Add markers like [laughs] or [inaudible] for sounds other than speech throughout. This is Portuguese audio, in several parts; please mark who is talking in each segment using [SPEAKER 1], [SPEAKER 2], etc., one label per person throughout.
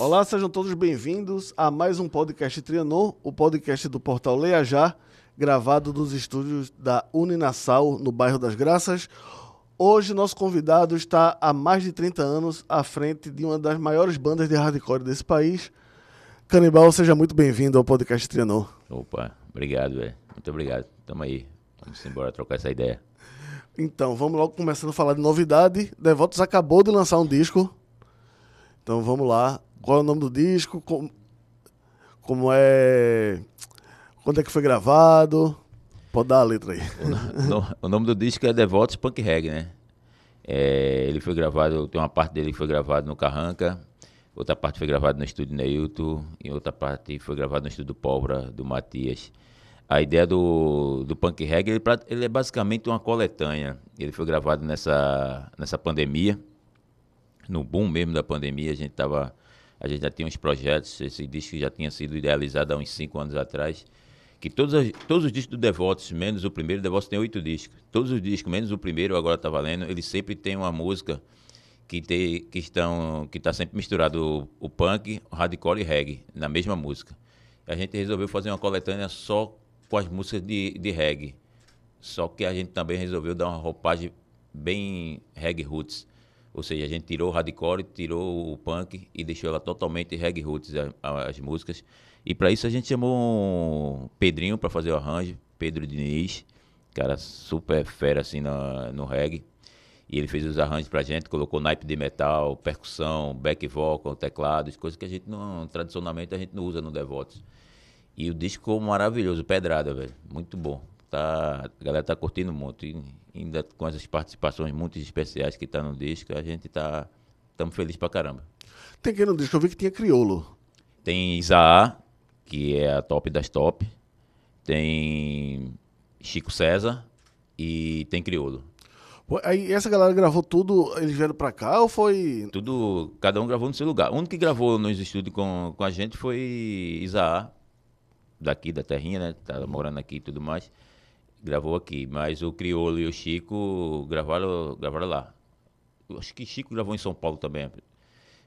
[SPEAKER 1] Olá, sejam todos bem-vindos a mais um podcast Trianon, o podcast do portal Leia Já, gravado dos estúdios da Uninassal, no bairro das Graças. Hoje, nosso convidado está há mais de 30 anos à frente de uma das maiores bandas de hardcore desse país. Canibal, seja muito bem-vindo ao podcast Trianon. Opa,
[SPEAKER 2] obrigado, velho. Muito obrigado. Tamo aí. Vamos embora trocar essa ideia.
[SPEAKER 1] Então, vamos logo começando a falar de novidade. Devotos acabou de lançar um disco. Então vamos lá qual é o nome do disco, como, como é. Quando é que foi gravado? Pode dar a letra aí. O,
[SPEAKER 2] no, o nome do disco é Devotos Punk Reggae, né? É, ele foi gravado, tem uma parte dele que foi gravado no Carranca, outra parte foi gravada no estúdio Neilton, e outra parte foi gravada no estúdio Pobra do Matias. A ideia do, do punk reggae, ele, ele, é basicamente uma coletânea. Ele foi gravado nessa, nessa pandemia, no boom mesmo da pandemia, a gente estava a gente já tinha uns projetos, esse disco já tinha sido idealizado há uns cinco anos atrás, que todos, as, todos os discos do Devotos, menos o primeiro, o Devotos tem oito discos, todos os discos, menos o primeiro, agora está valendo, ele sempre tem uma música que te, que estão que está sempre misturado o, o, punk, o hardcore e reggae na mesma música. A gente resolveu fazer uma coletânea só com as músicas de, de reggae, só que a gente também resolveu dar uma roupagem bem reggae roots. Ou seja, a gente tirou o hardcore, tirou o punk e deixou ela totalmente reggae roots as, as músicas. E para isso a gente chamou um Pedrinho para fazer o arranjo, Pedro Diniz, cara super fera assim no reggae. E ele fez os arranjos pra gente, colocou naipe de metal, percussão, back vocal, teclados, coisas que a gente não, tradicionalmente a gente não usa no Devotos. E o disco ficou maravilhoso, pedrada, velho, muito bom tá, a galera tá curtindo muito. E ainda com essas participações muito especiais que tá no disco, a gente tá estamos felizes pra caramba.
[SPEAKER 1] Tem quem no disco? Eu vi
[SPEAKER 2] que tinha Criolo. Tem Isaá, que é a top das top. Tem Chico César e tem Criolo.
[SPEAKER 1] Aí essa galera gravou tudo, eles vieram pra cá ou foi. Tudo, cada um gravou no seu
[SPEAKER 2] lugar. O único que gravou nos estúdios com, com a gente foi Isaá, daqui da terrinha, né? Tá morando aqui e tudo mais. Gravou aqui, mas o Criolo e o Chico gravaram, gravaram lá. Eu acho que Chico gravou em São Paulo também.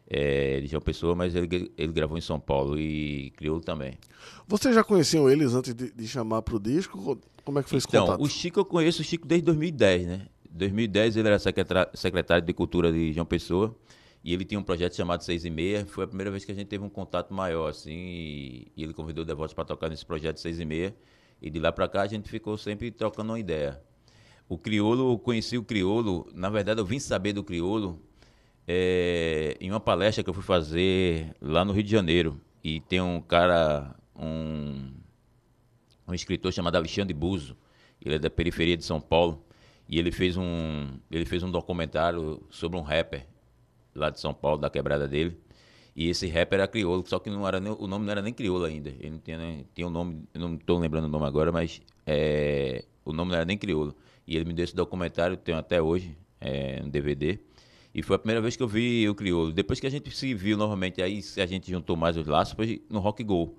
[SPEAKER 2] É, de João é Pessoa, mas ele, ele gravou em São Paulo e Criolo também.
[SPEAKER 1] Você já conheceu eles antes de, de chamar para o disco? Como é que foi então, esse contato? Então, o
[SPEAKER 2] Chico, eu conheço o Chico desde 2010, né? 2010 ele era secretário de Cultura de João Pessoa e ele tinha um projeto chamado Seis e Meia. Foi a primeira vez que a gente teve um contato maior, assim, e, ele convidou o Devotos para tocar nesse projeto Seis e Meia. E de lá para cá a gente ficou sempre trocando uma ideia. O criolo, eu conheci o criolo, na verdade eu vim saber do criolo é, eh, em uma palestra que eu fui fazer lá no Rio de Janeiro. E tem um cara, um, um escritor chamado Alexandre Buzo, ele é da periferia de São Paulo, e ele fez um, ele fez um documentário sobre um rapper lá de São Paulo, da quebrada dele. E esse rapper era crioulo, só que não era nem, o nome não era nem crioulo ainda. Ele não tinha, nem, tinha um nome, não estou lembrando o nome agora, mas é, o nome não era nem crioulo. E ele me deu esse documentário, tenho até hoje, é, um DVD. E foi a primeira vez que eu vi o crioulo. Depois que a gente se viu novamente, aí a gente juntou mais os laços, foi no Rock Go.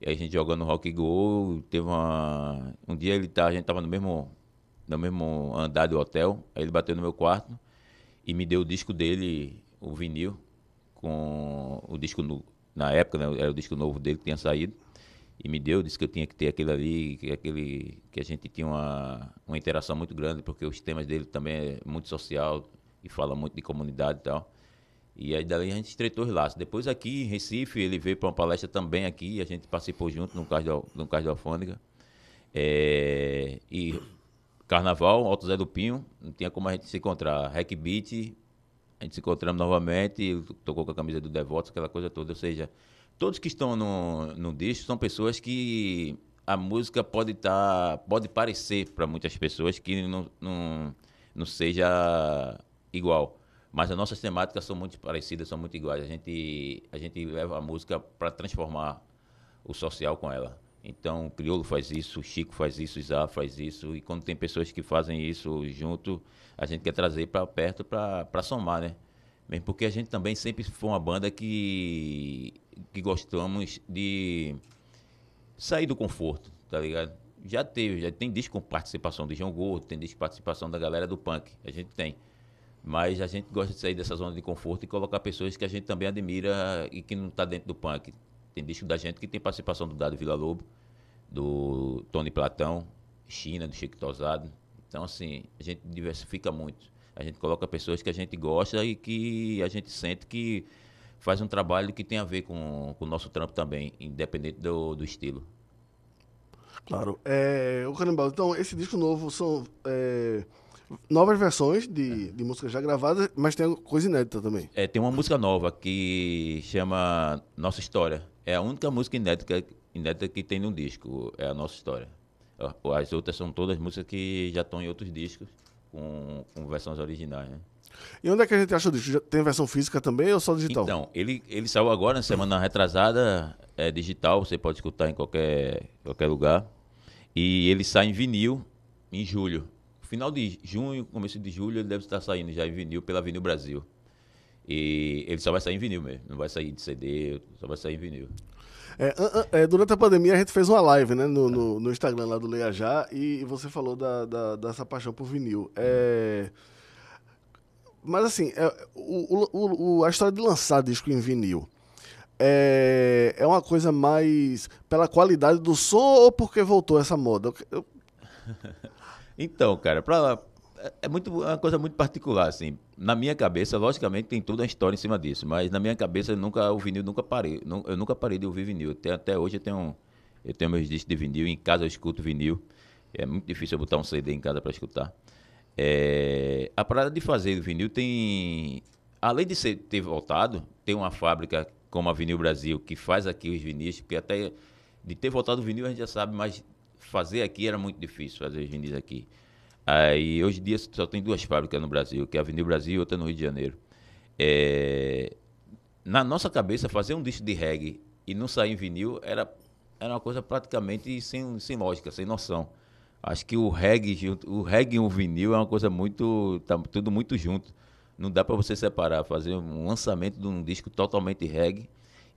[SPEAKER 2] E aí a gente jogando Rock Go, teve uma... Um dia ele tá, a gente estava no mesmo, no mesmo andar do hotel, aí ele bateu no meu quarto e me deu o disco dele, o vinil, com o disco novo. Na época, né, era o disco novo dele que tinha saído. E me deu, disse que eu tinha que ter aquele ali, que, aquele, que a gente tinha uma, uma interação muito grande, porque os temas dele também é muito social e fala muito de comunidade e tal. E aí dali a gente estreitou os laços. Depois aqui em Recife, ele veio para uma palestra também aqui, a gente participou junto no Cais, no caso da Alfândega. É, e Carnaval, Alto Zé do Pinho, não tinha como a gente se encontrar. Hack Beat, a gente se encontramos novamente, tocou com a camisa do Devotos, aquela coisa toda. Ou seja, todos que estão no, no disco são pessoas que a música pode estar, tá, pode parecer para muitas pessoas que não, não, não seja igual. Mas as nossas temáticas são muito parecidas, são muito iguais. A gente, a gente leva a música para transformar o social com ela. Então, o Criolo faz isso, o Chico faz isso, o Isá faz isso, e quando tem pessoas que fazem isso junto, a gente quer trazer para perto para somar, né? Mesmo porque a gente também sempre foi uma banda que, que gostamos de sair do conforto, tá ligado? Já teve, já tem disco com participação do João Gordo, tem disco com participação da galera do punk, a gente tem. Mas a gente gosta de sair dessa zona de conforto e colocar pessoas que a gente também admira e que não está dentro do punk. Tem disco da gente que tem participação do Dado Vila Lobo, do Tony Platão, China, do Chico Tosado. Então, assim, a gente diversifica muito. A gente coloca pessoas que a gente gosta e que a gente sente que faz um trabalho que tem a ver com, com o nosso trampo também, independente do, do estilo.
[SPEAKER 1] Claro. É, o Canibal, então, esse disco novo são. É novas versões de, é. de músicas já gravadas, mas tem coisa inédita também.
[SPEAKER 2] É, tem uma música nova que chama Nossa História. É a única música inédita, inédita que tem no disco, é a Nossa História. É, as outras são todas músicas que já estão em outros discos, com, com versões originais, né?
[SPEAKER 1] E onde é que a gente acha o disco? Tem versão física também ou só digital? Então,
[SPEAKER 2] ele, ele saiu agora, na semana retrasada, é digital, você pode escutar em qualquer, qualquer lugar. E ele sai em vinil em julho final de junho, começo de julho, ele deve estar saindo já em vinil pela Vinil Brasil. E ele só vai sair em vinil mesmo, não vai sair de CD, só vai sair em vinil.
[SPEAKER 1] É, é, durante a pandemia a gente fez uma live né, no, no, no Instagram lá do Leia Já e você falou da, da, dessa paixão por vinil. É, mas assim, é, o, o, o, a história de lançar disco em vinil é, é uma coisa mais pela qualidade do som ou porque voltou essa moda? Eu, eu... [laughs]
[SPEAKER 2] Então, cara, pra, é, é muito, é uma coisa muito particular, assim. Na minha cabeça, logicamente, tem toda a história em cima disso, mas na minha cabeça nunca o vinil nunca parei, eu nunca parei de ouvir vinil. Até, até hoje eu tenho, eu tenho meus discos de vinil, em casa eu escuto vinil. É muito difícil eu botar um CD em casa para escutar. É, a parada de fazer o vinil tem, além de ser, ter voltado, tem uma fábrica como a Vinil Brasil que faz aqui os vinis, porque até de ter voltado o vinil a gente já sabe, mas fazer aqui era muito difícil fazer vinis aqui. Aí hoje em dia só tem duas fábricas no Brasil, que é a Avenida Brasil e outra no Rio de Janeiro. É, na nossa cabeça, fazer um disco de reggae e não sair em vinil era, era uma coisa praticamente sem, sem lógica, sem noção. Acho que o reggae, junto, o reggae e o vinil é uma coisa muito. tá tudo muito junto. Não dá para você separar, fazer um lançamento de um disco totalmente reggae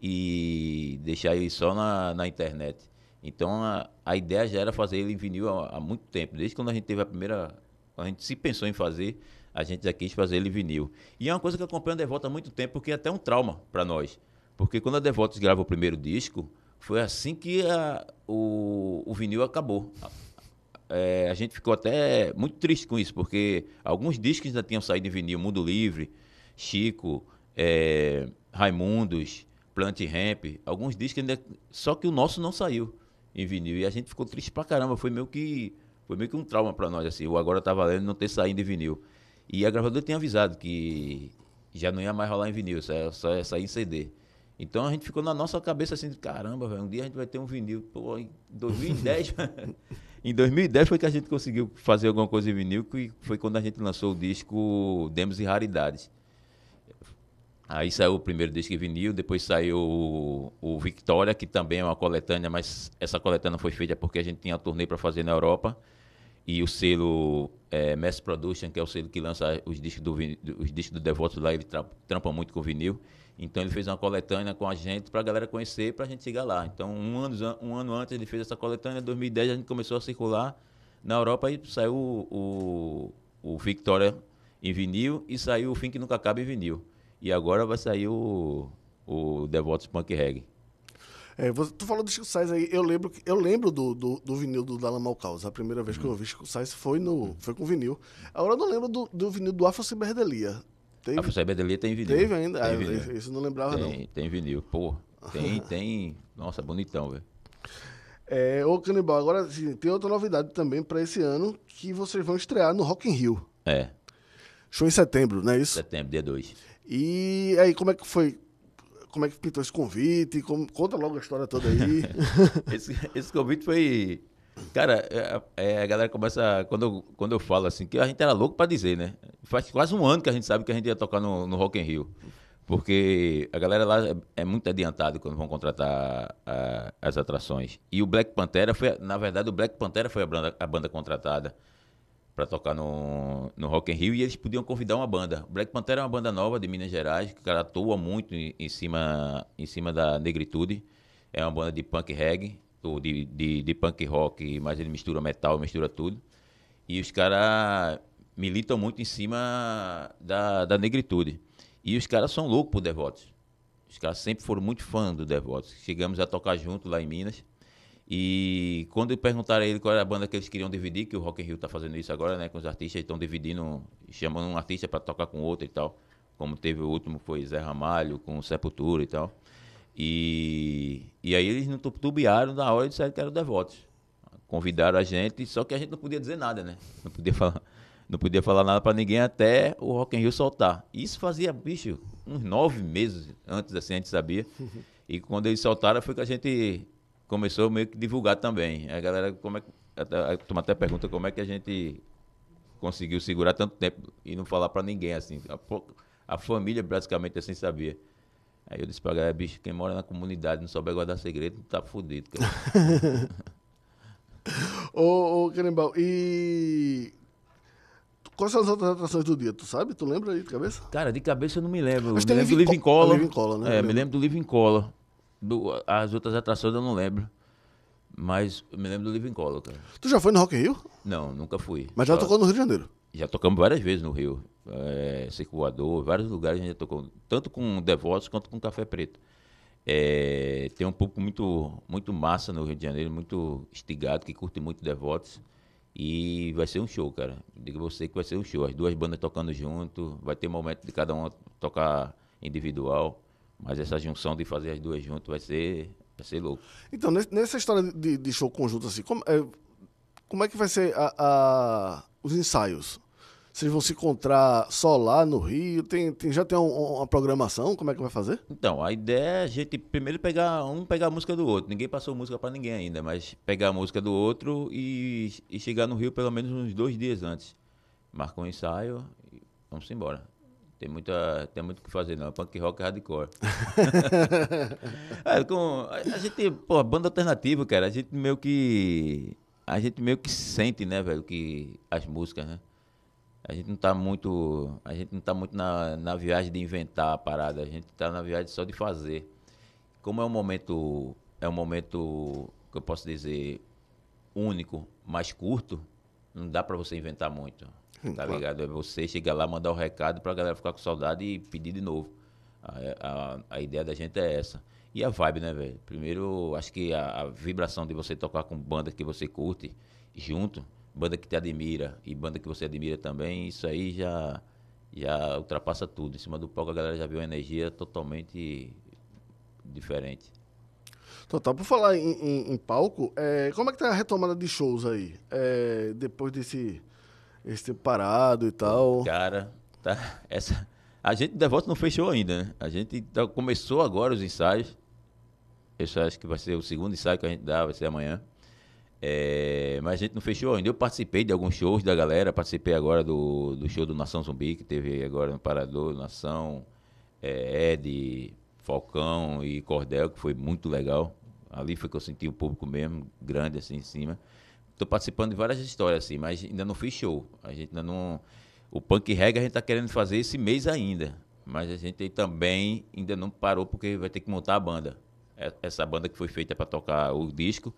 [SPEAKER 2] e deixar ele só na, na internet. Então a, a ideia já era fazer ele em vinil há, há, muito tempo. Desde quando a gente teve a primeira. A gente se pensou em fazer, a gente já quis fazer ele em vinil. E é uma coisa que acompanha a Devota há muito tempo, porque é até um trauma para nós. Porque quando a Devotos grava o primeiro disco, foi assim que a, o, o vinil acabou. É, a gente ficou até muito triste com isso, porque alguns discos ainda tinham saído em vinil, Mundo Livre, Chico, é, Raimundos, Plant Ramp, alguns discos ainda. Só que o nosso não saiu em vinil. E a gente ficou triste pra caramba. Foi meio que, foi meio que um trauma pra nós, assim. O Agora Tá Valendo não ter saído em vinil. E a gravadora tinha avisado que já não ia mais rolar em vinil, só, só ia sair em CD. Então a gente ficou na nossa cabeça assim, caramba, véio, um dia a gente vai ter um vinil. Pô, em 2010, [laughs] em 2010 foi que a gente conseguiu fazer alguma coisa em vinil, que foi quando a gente lançou o disco Demos e Raridades. Aí saiu o primeiro disco vinil, depois saiu o, o Victoria, que também é uma coletânea, mas essa coletânea foi feita porque a gente tinha turnê para fazer na Europa. E o selo é, Mass Production, que é o selo que lança os discos do, os discos do Devoto lá, ele trampa muito com vinil. Então ele fez uma coletânea com a gente para a galera conhecer, para a gente chegar lá. Então um ano, um ano antes ele fez essa coletânea, em 2010 a gente começou a circular na Europa e saiu o, o, o Victoria em vinil e saiu o Fim Que Nunca Acaba em vinil. E agora vai sair o, o Devotos Punk Reggae.
[SPEAKER 1] É, você, tu falou do Chico Sainz aí, eu lembro, eu lembro do, do, do vinil do Dalla Malcaus. A primeira vez que eu ouvi uhum. Chico Sainz foi, no, foi com vinil. Agora eu não lembro do, do vinil do Afro Ciberdelia.
[SPEAKER 2] Afro Ciberdelia tem vinil. Teve ainda? Tem ah, vinil. Isso não lembrava tem, não. Tem vinil, pô. Tem, [laughs] tem. Nossa, bonitão, velho.
[SPEAKER 1] É, ô Canibal, agora sim, tem outra novidade também para esse ano que vocês vão estrear no Rock in Rio. É. Show em setembro, não é isso?
[SPEAKER 2] Setembro, dia 2.
[SPEAKER 1] E aí, como é que foi? Como é que pintou esse convite? Como, conta logo a história toda aí.
[SPEAKER 2] [laughs] esse, esse convite foi Cara, é, é, a galera começa. Quando eu, quando eu falo assim, que a gente era louco para dizer, né? Faz quase um ano que a gente sabe que a gente ia tocar no, no Rock in Rio. Porque a galera lá é, é muito adiantada quando vão contratar a, as atrações. E o Black Pantera foi. Na verdade, o Black Pantera foi a banda, a banda contratada para tocar no, no Rock in Rio e eles podiam convidar uma banda. Black Panther é uma banda nova de Minas Gerais, que cara atua muito em, em, cima, em cima da negritude. É uma banda de punk reggae, ou de, de, de punk rock, mas ele mistura metal, mistura tudo. E os caras militam muito em cima da, da negritude. E os caras são loucos por Devotos. Os caras sempre foram muito fã do Devotos. Chegamos a tocar junto lá em Minas. E quando perguntaram a ele qual era a banda que eles queriam dividir, que o Rock in Rio está fazendo isso agora, né? Com os artistas, estão dividindo, chamando um artista para tocar com outro e tal. Como teve o último, foi Zé Ramalho com Sepultura e tal. E, e aí eles não tubiaram na hora e disseram que eram devotos. Convidaram a gente, só que a gente não podia dizer nada, né? Não podia falar, não podia falar nada para ninguém até o Rock in Rio soltar. Isso fazia, bicho, uns nove meses antes, assim, a gente sabia. [laughs] E quando eles soltaram foi que a gente começou meio que divulgar também. A galera, como é que. A, turma até pergunta como é que a gente conseguiu segurar tanto tempo e não falar para ninguém, assim. A, a, família, basicamente, assim, sabia. Aí eu disse pra galera, bicho, quem mora na comunidade não souber é guardar segredo, tá fudido, cara.
[SPEAKER 1] [laughs] ô, ô, e Quais são as outras atrações do dia? Tu sabe? Tu lembra aí de cabeça? Cara, de cabeça eu não me lembro. Acho me lembro do Living cola Living né? É, me
[SPEAKER 2] lembro do Living cola do, as outras atrações eu não lembro. Mas eu me lembro do Living Color, cara.
[SPEAKER 1] Tu já foi no Rock in Rio? Não, nunca fui. Mas já Só, tocou no Rio de Janeiro?
[SPEAKER 2] Já tocamos várias vezes no Rio. É, Circulador, vários lugares a gente já tocou. Tanto com Devotos quanto com Café Preto. É, tem um público muito, muito massa no Rio de Janeiro, muito estigado, que curte muito Devotos. E vai ser um show, cara. Digo você que vai ser um show. As duas bandas tocando junto, vai ter um momento de cada uma tocar individual. Mas essa junção de fazer as duas juntas vai ser, vai ser louco.
[SPEAKER 1] Então, nessa história de, de show conjunto, assim, como é, como é que vai ser a, a, os ensaios? Vocês vão se encontrar só lá no Rio? Tem, tem já tem um, uma programação? Como é que vai fazer?
[SPEAKER 2] Então, a ideia é a gente primeiro pegar um pegar a música do outro. Ninguém passou música para ninguém ainda, mas pegar a música do outro e, e chegar no Rio pelo menos uns dois dias antes. Marcou um ensaio e vamos embora. Tem, muita, tem muito o que fazer, não. Punk rock é hardcore. [laughs] é, com, a, a, gente, pô, banda alternativa, cara, a gente meio que. A gente meio que sente, né, velho, que as músicas, né? A gente não tá muito. A gente não tá muito na, na viagem de inventar a parada, a gente tá na viagem só de fazer. Como é um momento. É um momento que eu posso dizer único, mais curto, não dá para você inventar muito Hum, tá ligado? É você chegar lá, mandar o um recado pra galera ficar com saudade e pedir de novo. A, a, a ideia da gente é essa. E a vibe, né, velho? Primeiro, acho que a, a, vibração de você tocar com banda que você curte junto, banda que te admira e banda que você admira também, isso aí já, já ultrapassa tudo. Em cima do palco a galera já viu uma energia totalmente diferente.
[SPEAKER 1] Total, por falar em, em, em palco, é, como é que tá a retomada de shows aí? É, depois desse esse parado e tal. Cara,
[SPEAKER 2] tá. Essa. A gente volta não fechou ainda, né? A gente tá, começou agora os ensaios. Eu acho que vai ser o segundo ensaio que a gente dá, vai ser amanhã. É, mas a gente não fechou ainda. Eu participei de alguns shows da galera, participei agora do, do show do Nação Zumbi, que teve agora no Parador, Nação, é, Ed, Falcão e Cordel, que foi muito legal. Ali foi que eu senti o público mesmo, grande assim em cima. Estou participando de várias histórias, assim, mas ainda não fiz show. A gente ainda não. O punk reggae a gente está querendo fazer esse mês ainda. Mas a gente também ainda não parou porque vai ter que montar a banda. É, essa banda que foi feita para tocar o disco.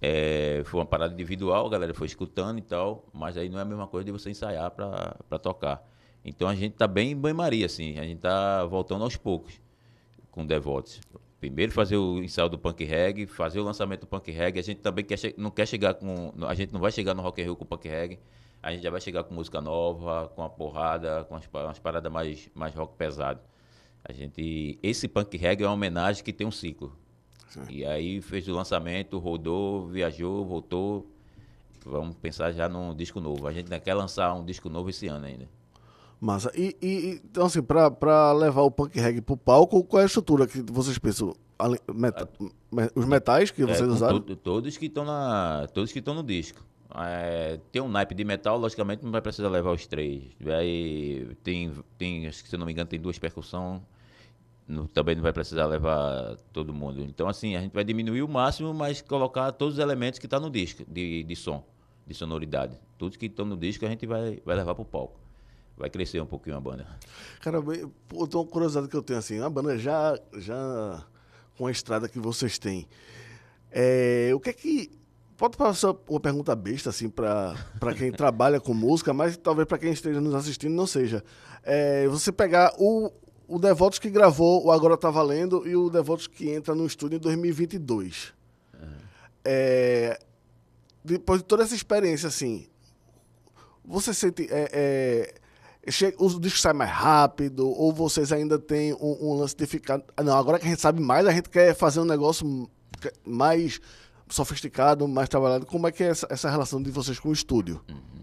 [SPEAKER 2] É, foi uma parada individual, a galera foi escutando e tal, mas aí não é a mesma coisa de você ensaiar para tocar. Então a gente está bem em banho-maria, assim, a gente está voltando aos poucos com Devotes. Primeiro fazer o ensaio do punk reggae, fazer o lançamento do punk reggae. A gente também quer não quer chegar com. A gente não vai chegar no Rock and Rio com punk reggae. A gente já vai chegar com música nova, com a porrada, com as umas paradas mais, mais rock pesado. A gente. Esse punk reggae é uma homenagem que tem um ciclo. Sim. E aí fez o lançamento, rodou, viajou, voltou. Vamos pensar já num disco novo. A gente ainda quer lançar um disco novo esse ano ainda.
[SPEAKER 1] Massa. E, e então, assim, para levar o punk reggae pro palco, qual é a estrutura que vocês pensam? Meta, ah, os metais que é, vocês é, usaram?
[SPEAKER 2] To, todos que estão na. Todos que estão no disco. É, tem um naipe de metal, logicamente não vai precisar levar os três. Aí tem, tem, acho que se não me engano, tem duas percussão. também não vai precisar levar todo mundo. Então, assim, a gente vai diminuir o máximo, mas colocar todos os elementos que estão tá no disco de, de som, de sonoridade. tudo que estão no disco a gente vai, vai levar para o palco vai crescer um pouquinho a banda.
[SPEAKER 1] Cara, eu tô curiosado que eu tenho assim, a banda já, já com a estrada que vocês têm, é, o que é que pode passar uma pergunta besta assim para quem [laughs] trabalha com música, mas talvez para quem esteja nos assistindo não seja. É, você pegar o o Devotos que gravou o Agora Tá Valendo e o Devotos que entra no estúdio em 2022. Uhum. É, depois de toda essa experiência, assim, você sente é, é, os discos saem mais rápido, ou vocês ainda têm um, um lance de ficar. Ah, não, agora que a gente sabe mais, a gente quer fazer um negócio é mais sofisticado, mais trabalhado. Como é que é essa, essa relação de vocês com o estúdio? Uhum.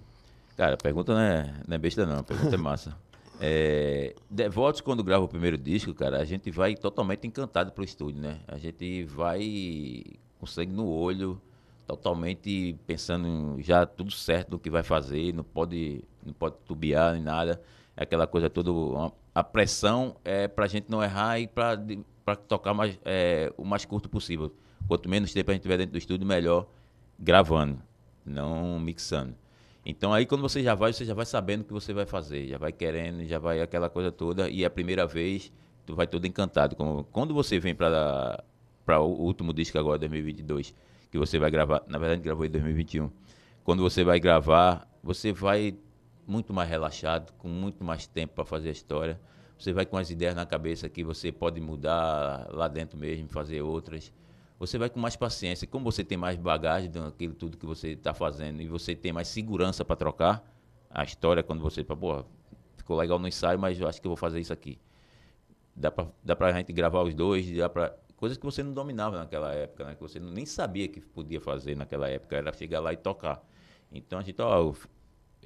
[SPEAKER 2] Cara, a pergunta não é, não é besta, não, a pergunta é massa. [laughs] É, Devotos, quando grava o primeiro disco, cara, a gente vai totalmente encantado pro estúdio, né? A gente vai com sangue no olho, totalmente pensando já tudo certo do que vai fazer, não pode não pode tubiar nem nada. É aquela coisa toda. A pressão é para a gente não errar e para tocar mais, é, o mais curto possível. Quanto menos tempo a gente tiver dentro do estúdio, melhor gravando, não mixando. Então aí quando você já vai, você já vai sabendo o que você vai fazer, já vai querendo, já vai aquela coisa toda e é a primeira vez tu vai todo encantado. Como quando você vem para para o último disco agora 2022 que você vai gravar, na verdade gravou em 2021. Quando você vai gravar, você vai muito mais relaxado, com muito mais tempo para fazer a história. Você vai com as ideias na cabeça que você pode mudar lá dentro mesmo, fazer outras. Você vai com mais paciência. Como você tem mais bagagem daquilo tudo que você está fazendo e você tem mais segurança para trocar a história quando você fala, pô, ficou legal no ensaio, mas eu acho que eu vou fazer isso aqui. Dá para dá a gente gravar os dois, dá para coisas que você não dominava naquela época, né? que você nem sabia que podia fazer naquela época, era chegar lá e tocar. Então a gente, ó,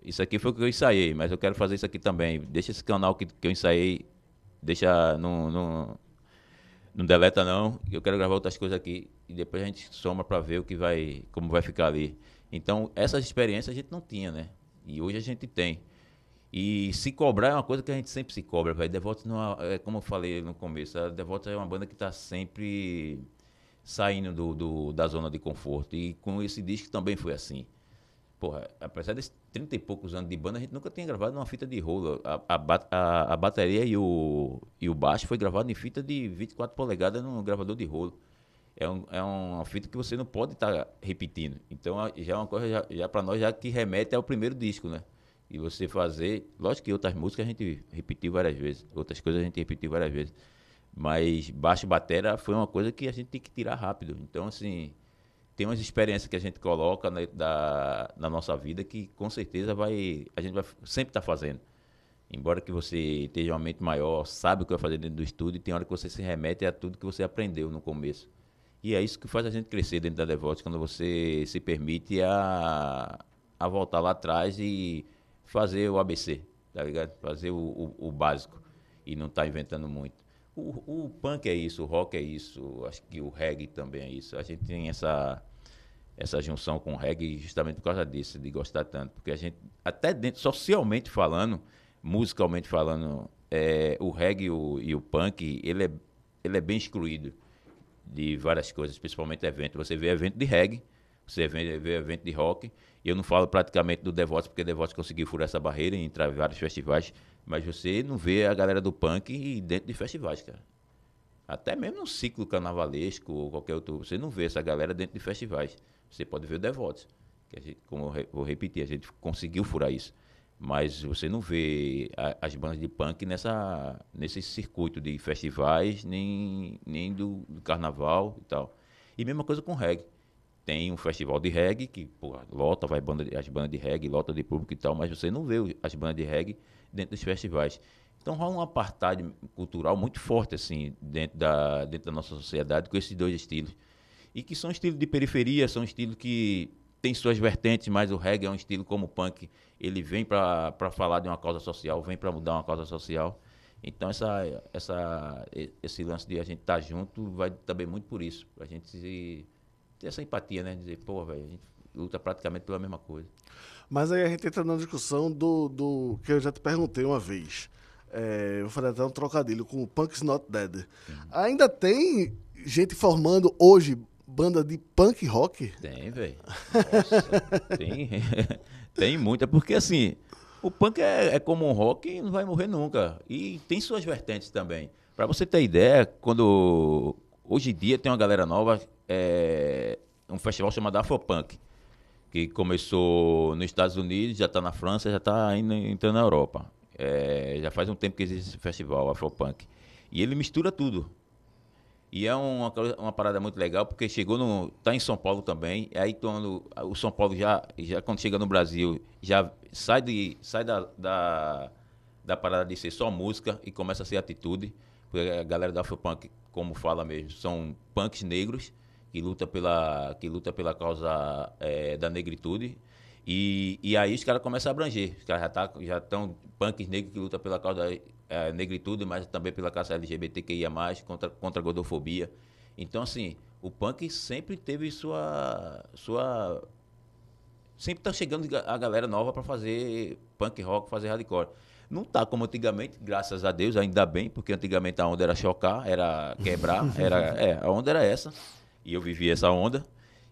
[SPEAKER 2] isso aqui foi o que eu ensaiei, mas eu quero fazer isso aqui também. Deixa esse canal que, que eu ensaiei, deixa. Não, não, não deleta, não. Eu quero gravar outras coisas aqui e depois a gente soma para ver o que vai, como vai ficar ali. Então, essas experiências a gente não tinha, né? E hoje a gente tem. E se cobrar é uma coisa que a gente sempre se cobra, velho. Devotos não é, é, como eu falei no começo, a Devotos é uma banda que está sempre saindo do, do, da zona de conforto. E com esse disco também foi assim porra, apesar desses 30 e poucos anos de banda, a gente nunca tinha gravado numa fita de rolo. A, a, a, a bateria e o, e o baixo foi gravado em fita de 24 polegadas num gravador de rolo. É, um, é uma fita que você não pode estar tá repetindo. Então, já é uma coisa, já, já para nós, já que remete ao primeiro disco, né? E você fazer. Lógico que outras músicas a gente repetiu várias vezes, outras coisas a gente repetiu várias vezes. Mas baixo e batera foi uma coisa que a gente tem que tirar rápido. Então, assim, tem umas experiências que a gente coloca na, né, da, na nossa vida que com certeza vai a gente vai sempre estar tá fazendo. Embora que você tenha uma mente maior, sabe o que vai fazer dentro do estudo, e tem hora que você se remete a tudo que você aprendeu no começo. E é isso que faz a gente crescer dentro da Devote, quando você se permite a, a voltar lá atrás e fazer o ABC, tá ligado? Fazer o, o, o básico e não estar tá inventando muito. O, o, punk é isso, o rock é isso, acho que o reggae também é isso. A gente tem essa essa junção com o reggae justamente por causa disso, de gostar tanto. Porque a gente, até dentro, socialmente falando, musicalmente falando, é, o reggae e o, e o punk, ele é, ele é bem excluído de várias coisas, principalmente evento. Você vê evento de reggae, você vê, vê evento de rock, eu não falo praticamente do Devotos, porque Devotos conseguiu furar essa barreira e entrar em vários festivais, mas você não vê a galera do punk dentro de festivais, cara. Até mesmo no ciclo carnavalesco ou qualquer outro, você não vê essa galera dentro de festivais. Você pode ver o Devotos, que a gente, como eu re, vou repetir, a gente conseguiu furar isso. Mas você não vê a, as bandas de punk nessa, nesse circuito de festivais, nem, nem do, do carnaval e tal. E mesma coisa com reggae. Tem um festival de reggae que lota, vai banda, as bandas de reggae, lota de público e tal, mas você não vê as bandas de reggae dentro dos festivais. Então rola um apartheid cultural muito forte assim dentro da, dentro da nossa sociedade com esses dois estilos. E que são estilos de periferia, são estilos que têm suas vertentes, mas o reggae é um estilo como o punk, ele vem para falar de uma causa social, vem para mudar uma causa social. Então essa, essa, esse lance de a gente estar tá junto vai também muito por isso, a gente se, ter essa empatia, né? Dizer, pô, velho, a gente luta praticamente pela mesma coisa.
[SPEAKER 1] Mas aí a gente entra na discussão do, do que eu já te perguntei uma vez. É, vou fazer até um trocadilho com o Punk's Not Dead. Uhum. Ainda tem gente formando hoje banda de punk rock? Tem, velho.
[SPEAKER 2] tem. [laughs] tem muita porque assim, o punk é, é como um rock e não vai morrer nunca. E tem suas vertentes também. Para você ter ideia, quando. Hoje em dia tem uma galera nova, é, um festival chamado Afropunk, que começou nos Estados Unidos, já está na França, já está indo entrando na Europa. É, já faz um tempo que existe esse festival, Afropunk. E ele mistura tudo. E é uma, uma parada muito legal, porque chegou no. tá em São Paulo também. Aí quando o São Paulo já, já quando chega no Brasil, já sai, de, sai da, da, da parada de ser só música e começa a ser atitude. Porque a galera do Afropunk, como fala mesmo, são punks negros que luta pela, que luta pela causa é, da negritude e, e aí os caras começam a abranger. Os caras já estão tá, já tão, punks negros que luta pela causa da é, negritude, mas também pela causa LGBTQIA, contra, contra a gordofobia. Então, assim, o punk sempre teve sua. sua sempre está chegando a galera nova para fazer punk rock, fazer hardcore. Não tá como antigamente, graças a Deus, ainda bem, porque antigamente a onda era chocar, era quebrar, [laughs] era, é, a onda era essa. E eu vivi essa onda.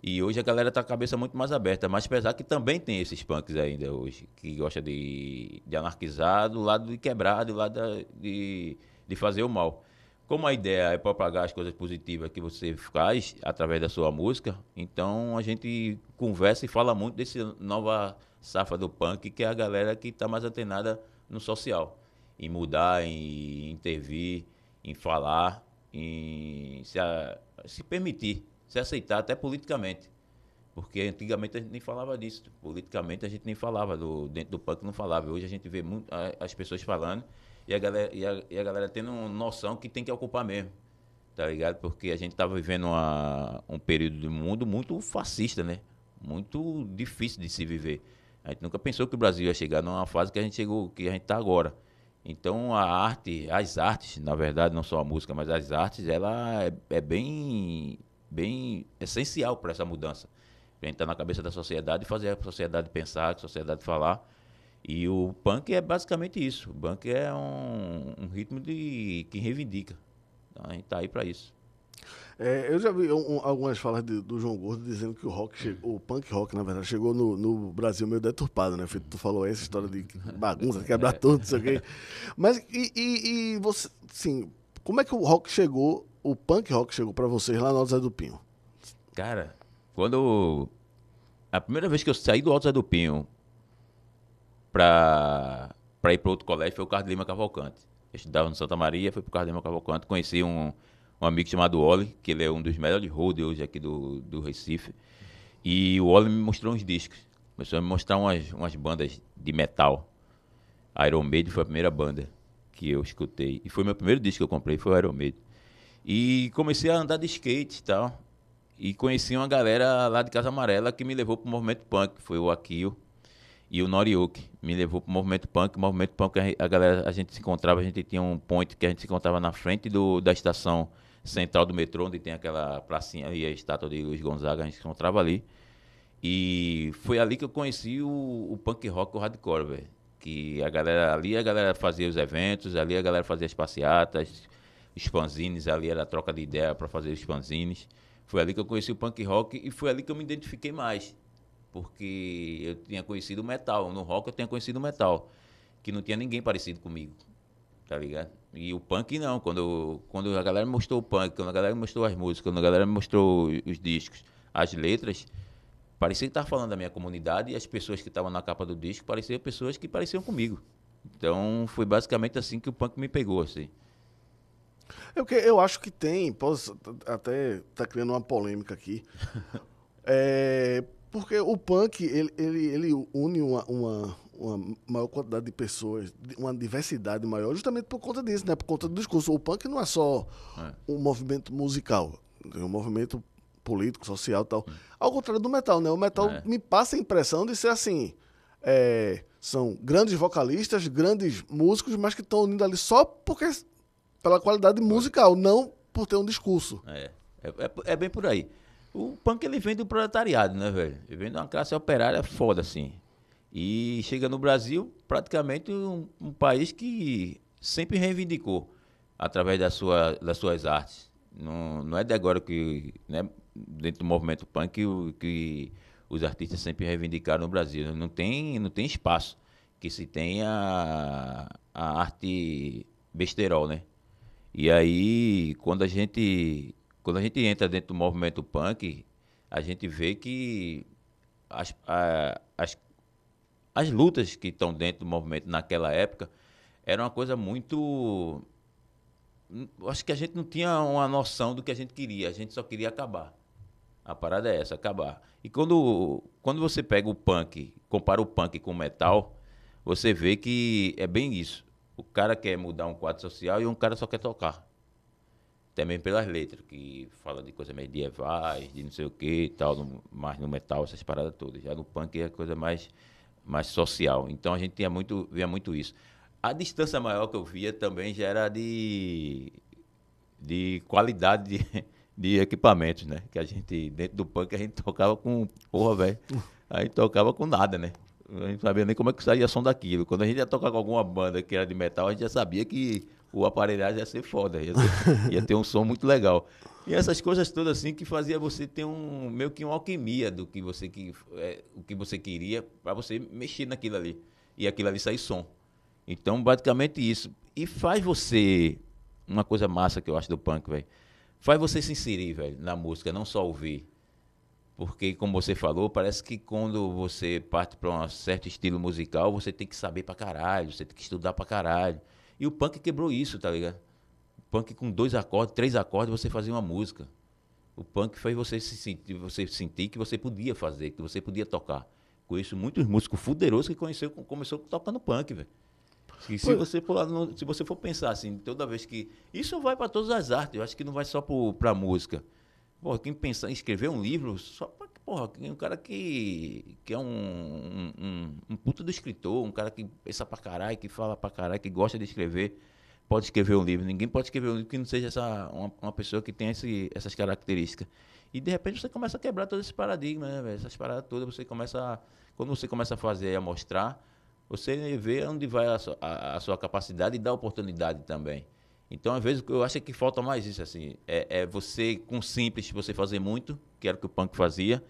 [SPEAKER 2] E hoje a galera tá com a cabeça muito mais aberta, mas apesar que também tem esses punks ainda hoje, que gosta de, de anarquizar do lado de quebrar, do lado de, de fazer o mal. Como a ideia é propagar as coisas positivas que você faz através da sua música, então a gente conversa e fala muito desse nova safra do punk, que é a galera que está mais antenada no social, em mudar, em intervir, em falar, em se, a, se permitir se aceitar, até politicamente. Porque antigamente a gente nem falava disso. Politicamente a gente nem falava, do, dentro do punk não falava. Hoje a gente vê muito, a, as pessoas falando e a, galera, e, a, e a galera tendo noção que tem que ocupar mesmo. Tá ligado? Porque a gente estava vivendo uma, um período do mundo muito fascista, né? Muito difícil de se viver. A gente nunca pensou que o Brasil ia chegar numa fase que a gente chegou, que a gente está agora. Então a arte, as artes, na verdade, não só a música, mas as artes, ela é, é bem bem essencial para essa mudança. A gente está na cabeça da sociedade, fazer a sociedade pensar, a sociedade falar. E o punk é basicamente isso. O punk é um, um ritmo de, que reivindica. Então, a gente está aí para isso.
[SPEAKER 1] É, eu já vi um, algumas falas de, do João Gordo dizendo que o rock chegou, o punk rock, na verdade, chegou no, no Brasil meio deturpado, né? Feito, tu falou essa história de bagunça, quebrar [laughs] é. tudo, não sei o quê. Mas, e, e, e você, sim, como é que o rock chegou o punk rock chegou para vocês lá no Alto Zé do Pinho?
[SPEAKER 2] Cara, quando. A primeira vez que eu saí do Alto Zé do Pinho pra, pra ir para outro colégio foi o Carlos Lima Cavalcante. Eu estudava no Santa Maria, fui pro Carlos Lima Cavalcante, conheci um, um amigo chamado Oli, que ele é um dos melhores holders aqui do, do Recife. E o Oli me mostrou uns discos. Começou a me mostrar umas, umas bandas de metal. Iron Maiden foi a primeira banda que eu escutei. E foi o meu primeiro disco que eu comprei, foi o Iron Maiden. E comecei a andar de skate e tal. E conheci uma galera lá de Casa Amarela que me levou pro movimento punk, foi o Akio e o Norioki. Me levou pro movimento punk. O movimento punk, a galera, a gente se encontrava, a gente tinha um ponto que a gente se encontrava na frente do, da estação central do metrô, onde tem aquela pracinha ali, a estátua de Luiz Gonzaga, a gente se encontrava ali. E foi ali que eu conheci o, o punk rock, o hardcore, velho. Que a galera ali, a galera fazia os eventos, ali a galera fazia as passeatas, fanzines, ali, era troca de ideia para fazer os fanzines. Foi ali que eu conheci o punk rock e foi ali que eu me identifiquei mais. Porque eu tinha conhecido metal, no rock eu tinha conhecido metal, que não tinha ninguém parecido comigo, tá ligado? E o punk não, quando, quando a galera mostrou o punk, quando a galera mostrou as músicas, quando a galera mostrou os discos, as letras, parecia estar falando da minha comunidade e as pessoas que estavam na capa do disco pareciam pessoas que pareciam comigo. Então foi basicamente assim que o punk me pegou, assim.
[SPEAKER 1] É eu, eu acho que tem, posso até tá criando uma polêmica aqui. [laughs] é, porque o punk, ele, ele, ele une uma, uma, uma, maior quantidade de pessoas, uma diversidade maior, justamente por conta disso, né? Por conta do discurso. O punk não é só é. um movimento musical, é um movimento político, social tal. É. Ao contrário do metal, né? O metal é. me passa a impressão de ser assim... É, são grandes vocalistas, grandes músicos, mas que estão unindo ali só porque pela qualidade musical, não por ter um discurso. É,
[SPEAKER 2] é, é, é bem por aí. O punk ele vem do proletariado, né, velho? Ele vem de uma classe operária foda, assim. E chega no Brasil, praticamente um, um país que sempre reivindicou através da sua, das suas artes. Não, não é de agora que, né, dentro do movimento punk, que, que os artistas sempre reivindicaram no Brasil. Não tem, não tem espaço que se tenha a, a arte besterol, né? E aí, quando a gente quando a gente entra dentro do movimento punk, a gente vê que as, a, as, as lutas que estão dentro do movimento naquela época era uma coisa muito. Acho que a gente não tinha uma noção do que a gente queria, a gente só queria acabar. A parada é essa, acabar. E quando, quando você pega o punk, compara o punk com o metal, você vê que é bem isso. O cara quer mudar um quadro social e um cara só quer tocar. Também pelas letras, que fala de coisas medievais, de não sei o que e tal, no, mais no metal, essas paradas todas. Já no punk é coisa mais, mais social. Então a gente tinha muito, via muito isso. A distância maior que eu via também já era de, de qualidade de, [laughs] de equipamentos, né? Que a gente, dentro do punk, a gente tocava com. Porra, velho. Aí tocava com nada, né? A gente não sabia nem como é que saía som daquilo. Quando a gente ia tocar com alguma banda que era de metal, a gente já sabia que o aparelhagem ia ser foda, ia, ser, [laughs] ia ter um som muito legal. E essas coisas todas assim que fazia você ter um meio que uma alquimia do que você que é, o que você queria para você mexer naquilo ali e aquilo ali sair som. Então, basicamente isso. E faz você uma coisa massa que eu acho do punk, velho. Faz você se inserir, velho, na música, não só ouvir. Porque, como você falou, parece que quando você parte para um certo estilo musical, você tem que saber para caralho, você tem que estudar para caralho. E o punk quebrou isso, tá ligado? O punk com dois acordes, três acordes, você fazia uma música. O punk fez você se sentir, você sentir que você podia fazer, que você podia tocar. Conheço muitos músicos fuderosos que conheceu, começou tocando punk, velho. E se você, for, se você for pensar assim, toda vez que. Isso vai para todas as artes, eu acho que não vai só para música Pô, quem pensa em escrever um livro, só para porra, um cara que, que é um, um, um puto do escritor, um cara que pensa pra caralho, que fala pra caralho, que gosta de escrever, pode escrever um livro. Ninguém pode escrever um livro que não seja essa, uma, uma pessoa que tem esse, essas características. E de repente você começa a quebrar todo esse paradigma, né, Essas paradas todas, você começa. A, quando você começa a fazer e a mostrar, você vê onde vai a, a, a sua capacidade e dá oportunidade também. Então, às vezes, eu acho que falta mais isso, assim. É, é você, com simples, você fazer muito, que era o que o punk fazia,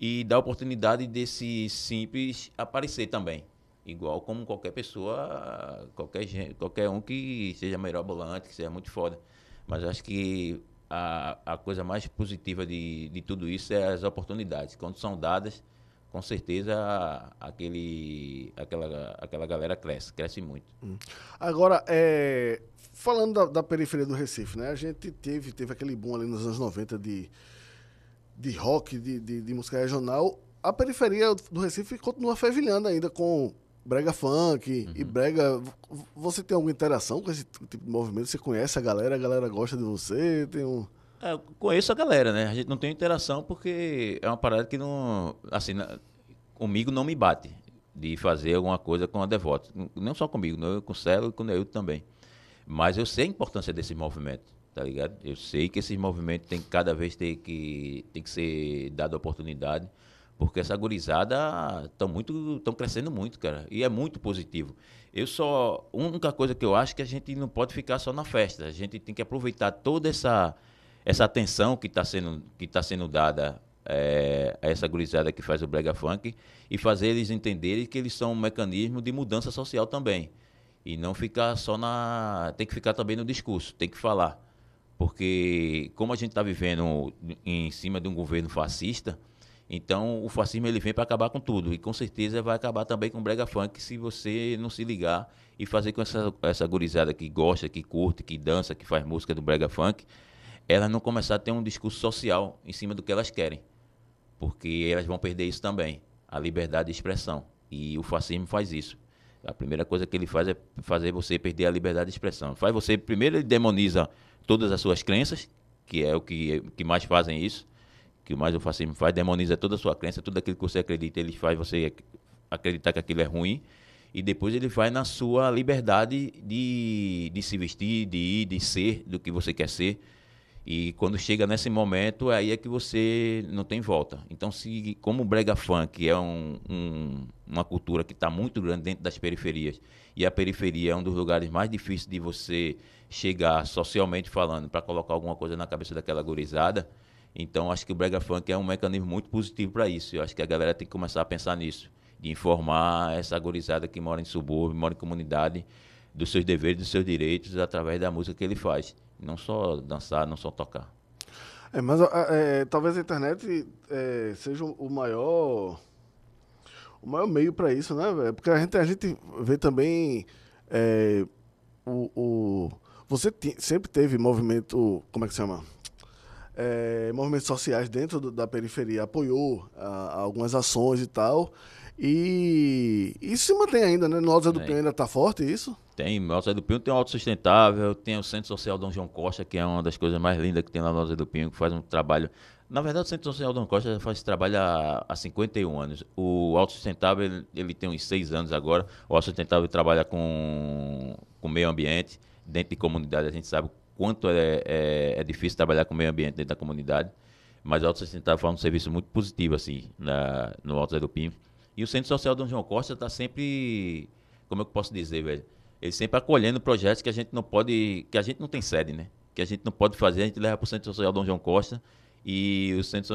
[SPEAKER 2] e dar oportunidade desse simples aparecer também. Igual como qualquer pessoa, qualquer, qualquer um que seja melhor bolante, que seja muito foda. Mas acho que a, a coisa mais positiva de, de tudo isso é as oportunidades. Quando são dadas, com certeza aquele, aquela, aquela galera cresce, cresce muito. Hum.
[SPEAKER 1] Agora, é, falando da, da, periferia do Recife, né? A gente teve, teve aquele boom ali nos anos 90 de, de rock, de, de, de música regional. A periferia do Recife continua fervilhando ainda com brega funk uhum. e brega. Você tem alguma interação com esse tipo de movimento? Você conhece a galera, a galera gosta de você, tem um... Eu é, conheço
[SPEAKER 2] a galera, né? A gente não tem interação porque é uma parada que não. Assim, na, comigo não me bate de fazer alguma coisa com a devota Não só comigo, não, com o Celo e com o Neilton também. Mas eu sei a importância desse movimento, tá ligado? Eu sei que esse movimento tem que cada vez ter que, tem que ser dado oportunidade, porque essa gurizada estão muito, estão crescendo muito, cara, e é muito positivo. Eu só, a única coisa que eu acho é que a gente não pode ficar só na festa, a gente tem que aproveitar toda essa essa atenção que está sendo, que tá sendo dada é, a essa gurizada que faz o brega funk e fazer eles entenderem que eles são um mecanismo de mudança social também. E não ficar só na. Tem que ficar também no discurso, tem que falar. Porque, como a gente está vivendo em cima de um governo fascista, então o fascismo ele vem para acabar com tudo. E com certeza vai acabar também com o brega funk se você não se ligar e fazer com essa, essa gurizada que gosta, que curte, que dança, que faz música do brega funk, elas não começar a ter um discurso social em cima do que elas querem. Porque elas vão perder isso também, a liberdade de expressão. E o fascismo faz isso. A primeira coisa que ele faz é fazer você perder a liberdade de expressão. Faz você primeiro ele demoniza todas as suas crenças, que é o que, que mais fazem isso, que mais o fascismo faz, demoniza toda a sua crença, tudo aquilo que você acredita, ele faz você acreditar que aquilo é ruim. E depois ele faz na sua liberdade de, de se vestir, de ir, de ser do que você quer ser. E quando chega nesse momento, aí é que você não tem volta. Então, se como o brega funk é um, um, uma cultura que está muito grande dentro das periferias, e a periferia é um dos lugares mais difíceis de você chegar socialmente falando para colocar alguma coisa na cabeça daquela gurizada, então acho que o brega funk é um mecanismo muito positivo para isso. Eu acho que a galera tem que começar a pensar nisso, de informar essa gurizada que mora em subúrbio, mora em comunidade, dos seus deveres, dos seus direitos através da música que ele faz. Não só dançar, não só tocar.
[SPEAKER 1] É, mas é, é, talvez a internet é, seja o maior o maior meio para isso, né, velho? Porque a gente, a gente vê também é, o, o, Você sempre teve movimento. Como é que se chama? É, movimentos sociais dentro do, da periferia apoiou a, ah, a algumas ações e tal. E isso se mantém ainda, né? No Alto do Pinho ainda está forte isso?
[SPEAKER 2] Tem Alto do Pinho, tem o Auto Sustentável, tem o Centro Social Dom João Costa, que é uma das coisas mais lindas que tem lá no Alto do Pinho, que faz um trabalho. Na verdade, o Centro Social Dom Costa faz trabalho há, há 51 anos. O Auto Sustentável, ele, ele tem uns 6 anos agora. O Auto Sustentável trabalha com o meio ambiente. Dentro de comunidade, a gente sabe quanto é, é, é difícil trabalhar com o meio ambiente dentro da comunidade. Mas o Auto Sustentável faz um serviço muito positivo, assim, na, no Alto do Pinho. E o Centro Social Dom João Costa está sempre. Como é eu posso dizer, velho? Ele sempre acolhendo projetos que a gente não pode, que a gente não tem sede, né? Que a gente não pode fazer, a gente leva para o Centro Social Dom João Costa e o Centro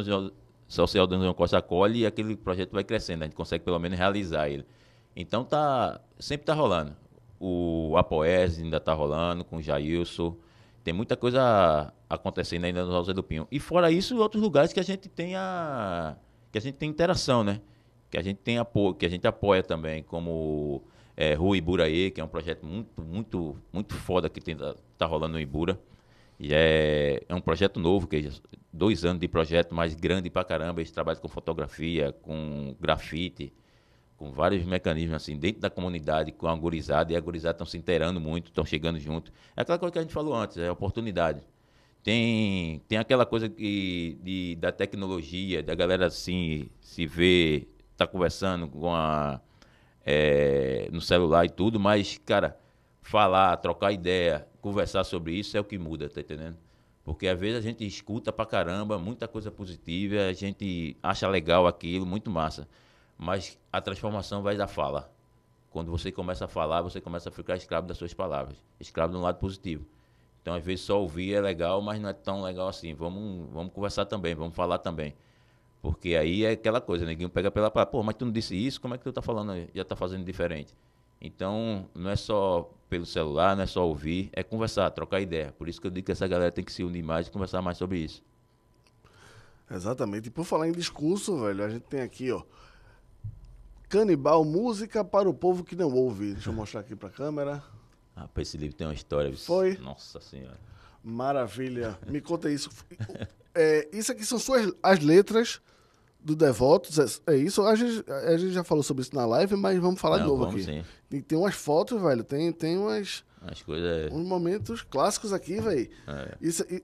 [SPEAKER 2] Social Dom João Costa acolhe e aquele projeto vai crescendo, a gente consegue pelo menos realizar ele. Então tá, sempre tá rolando. O Apoés ainda tá rolando com o Jailson. Tem muita coisa acontecendo ainda no José do Pinho. E fora isso, outros lugares que a gente tem a que a gente tem interação, né? Que a gente tem apoio, que a gente apoia também, como é, Rua E, que é um projeto muito, muito, muito foda que está tá rolando no Ibura. E é, é um projeto novo, que é dois anos de projeto, mas grande pra caramba. Eles trabalham com fotografia, com grafite, com vários mecanismos assim, dentro da comunidade, com a gurizada, e a gurizada estão se inteirando muito, estão chegando junto. É aquela coisa que a gente falou antes, é oportunidade. Tem, tem aquela coisa que, de, da tecnologia, da galera assim, se ver, tá conversando com a é, no celular e tudo, mas, cara, falar, trocar ideia, conversar sobre isso é o que muda, tá entendendo? Porque às vezes a gente escuta pra caramba, muita coisa positiva, a gente acha legal aquilo, muito massa. Mas a transformação vai da fala. Quando você começa a falar, você começa a ficar escravo das suas palavras, escravo de um lado positivo. Então, às vezes, só ouvir é legal, mas não é tão legal assim. Vamos, vamos conversar também, vamos falar também. Porque aí é aquela coisa, ninguém pega pela pá, pô, mas tu não disse isso, como é que tu tá falando, já tá fazendo diferente? Então, não é só pelo celular, não é só ouvir, é conversar, trocar ideia. Por isso que eu digo que essa galera tem que se unir mais e conversar mais sobre isso.
[SPEAKER 1] Exatamente. E por falar em discurso, velho, a gente tem aqui, ó. Canibal, música para o povo que não ouve. Deixa eu mostrar aqui pra câmera.
[SPEAKER 2] Rapaz, ah, esse livro tem uma história. Foi? Nossa
[SPEAKER 1] Senhora. Maravilha. Me conta isso. É, isso aqui são suas as letras do Devotos, é, é, isso? A gente, a gente já falou sobre isso na live, mas vamos falar Não, de novo aqui. Sim. Tem, umas fotos, velho, tem, tem umas... As coisas... É uns momentos clássicos aqui, velho. É. Isso... E,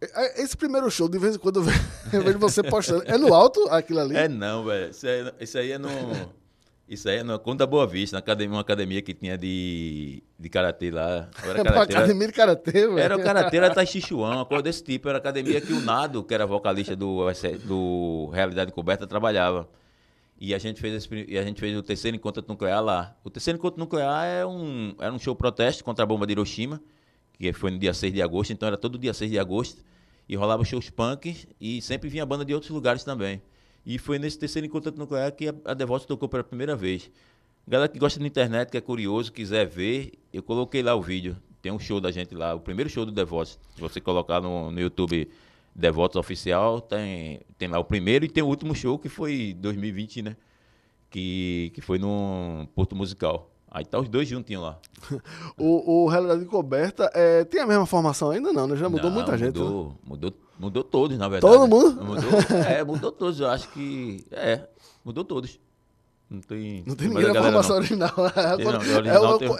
[SPEAKER 1] é, esse primeiro show, de vez em quando [laughs] eu vejo você postando. É no alto aquilo ali? É não, velho.
[SPEAKER 2] isso aí é no. Isso aí é na Conta Boa Vista, na academia, uma academia que tinha de, de karatê lá. Era é [laughs] uma né? academia de karatê, velho. Era o karatê, era Taichichuan, uma coisa desse tipo. Era a academia que o Nado, que era vocalista do, do Realidade Coberta, trabalhava. E a gente fez esse, e a gente fez o terceiro encontro nuclear lá. O terceiro encontro nuclear é um, era um show protesto contra a bomba de Hiroshima, que foi no dia 6 de agosto, então era todo dia 6 de agosto. E rolava shows punks e sempre vinha banda de outros lugares também. E foi nesse terceiro encontro nuclear que a, a Devoto tocou pela primeira vez. Galera que gosta de internet, que é curioso, quiser ver, eu coloquei lá o vídeo. Tem um show da gente lá, o primeiro show do Devoto. Se você colocar no, no YouTube Devotos Oficial, tem, tem lá o primeiro e tem o último show que foi 2020, né? Que, que foi no Porto Musical. Aí tá os dois juntinhos lá.
[SPEAKER 1] [laughs] o, o Realidade Coberta é, tem a mesma formação ainda não, né? Já mudou não, muita mudou, gente.
[SPEAKER 2] Mudou, né? mudou Mudou todos, na verdade. Todo né? mundo? Mudou, é, mudou todos. Eu acho que. É, mudou todos. Não tem. Não tem ninguém na formação original.